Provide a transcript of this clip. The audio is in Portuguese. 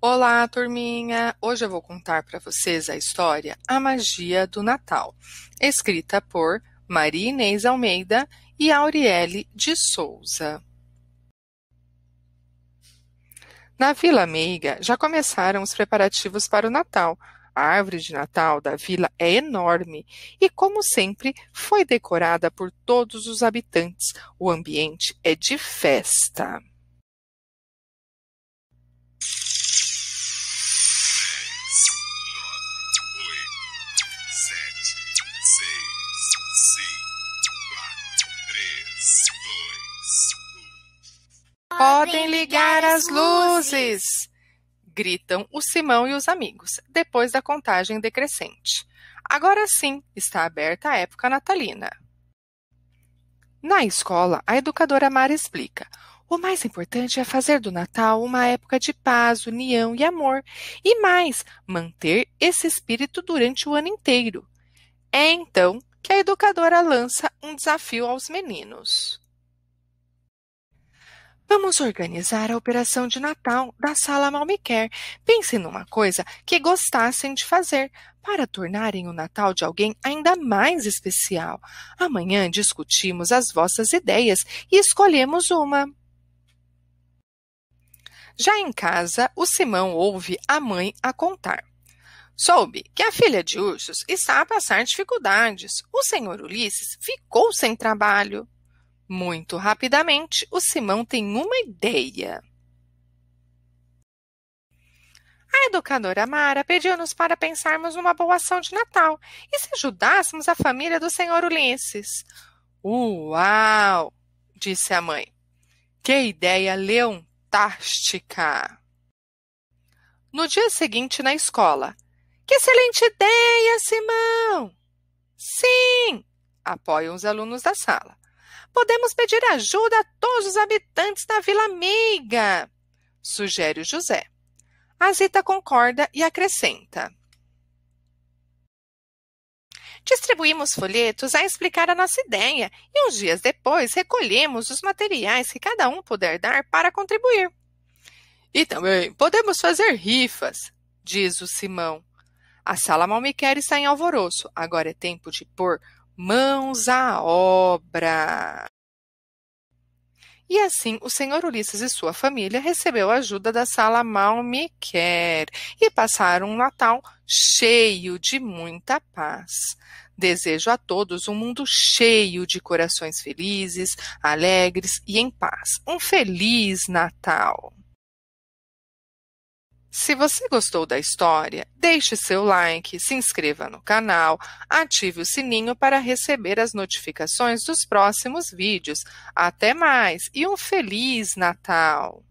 Olá, turminha! Hoje eu vou contar para vocês a história A Magia do Natal, escrita por Maria Inês Almeida e Auriele de Souza. Na Vila Meiga já começaram os preparativos para o Natal. A árvore de Natal da vila é enorme e, como sempre, foi decorada por todos os habitantes. O ambiente é de festa. Podem ligar as luzes! Gritam o Simão e os amigos, depois da contagem decrescente. Agora sim está aberta a época natalina. Na escola, a educadora Mara explica. O mais importante é fazer do Natal uma época de paz, união e amor, e mais, manter esse espírito durante o ano inteiro. É então que a educadora lança um desafio aos meninos. Vamos organizar a operação de Natal da Sala Malmiquer. Pense numa coisa que gostassem de fazer para tornarem o Natal de alguém ainda mais especial. Amanhã discutimos as vossas ideias e escolhemos uma. Já em casa, o Simão ouve a mãe a contar. Soube que a filha de Ursos está a passar dificuldades. O senhor Ulisses ficou sem trabalho. Muito rapidamente, o Simão tem uma ideia. A educadora Mara pediu-nos para pensarmos numa boa ação de Natal e se ajudássemos a família do senhor Ulisses. Uau! disse a mãe. Que ideia leontástica! No dia seguinte, na escola. Que excelente ideia, Simão! Sim! apoiam os alunos da sala. Podemos pedir ajuda a todos os habitantes da Vila amiga", sugere José. A Zita concorda e acrescenta. Distribuímos folhetos a explicar a nossa ideia e uns dias depois recolhemos os materiais que cada um puder dar para contribuir. E também podemos fazer rifas, diz o Simão. A sala mal me quer está em alvoroço. Agora é tempo de pôr mãos à obra. E assim, o senhor Ulisses e sua família recebeu a ajuda da sala Malmiquer e passaram um Natal cheio de muita paz. Desejo a todos um mundo cheio de corações felizes, alegres e em paz. Um feliz Natal! Se você gostou da história, deixe seu like, se inscreva no canal, ative o sininho para receber as notificações dos próximos vídeos. Até mais e um Feliz Natal!